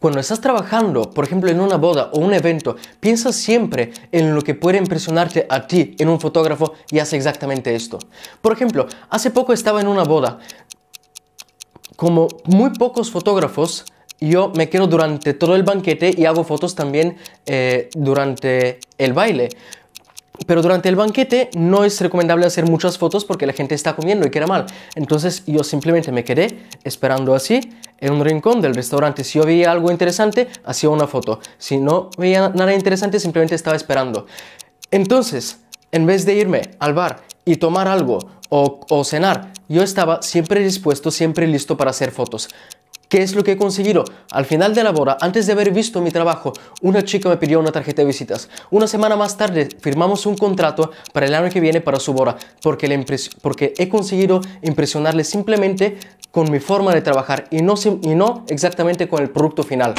Cuando estás trabajando, por ejemplo, en una boda o un evento, piensa siempre en lo que puede impresionarte a ti en un fotógrafo y hace exactamente esto. Por ejemplo, hace poco estaba en una boda. Como muy pocos fotógrafos, yo me quedo durante todo el banquete y hago fotos también eh, durante el baile pero durante el banquete no es recomendable hacer muchas fotos porque la gente está comiendo y queda mal. Entonces yo simplemente me quedé esperando así en un rincón del restaurante. Si yo veía algo interesante, hacía una foto. Si no veía nada interesante, simplemente estaba esperando. Entonces, en vez de irme al bar y tomar algo o, o cenar, yo estaba siempre dispuesto, siempre listo para hacer fotos. ¿Qué es lo que he conseguido? Al final de la boda, antes de haber visto mi trabajo, una chica me pidió una tarjeta de visitas. Una semana más tarde firmamos un contrato para el año que viene para su boda, porque, he conseguido impresionarle simplemente con mi forma de trabajar y no exactamente con el producto final.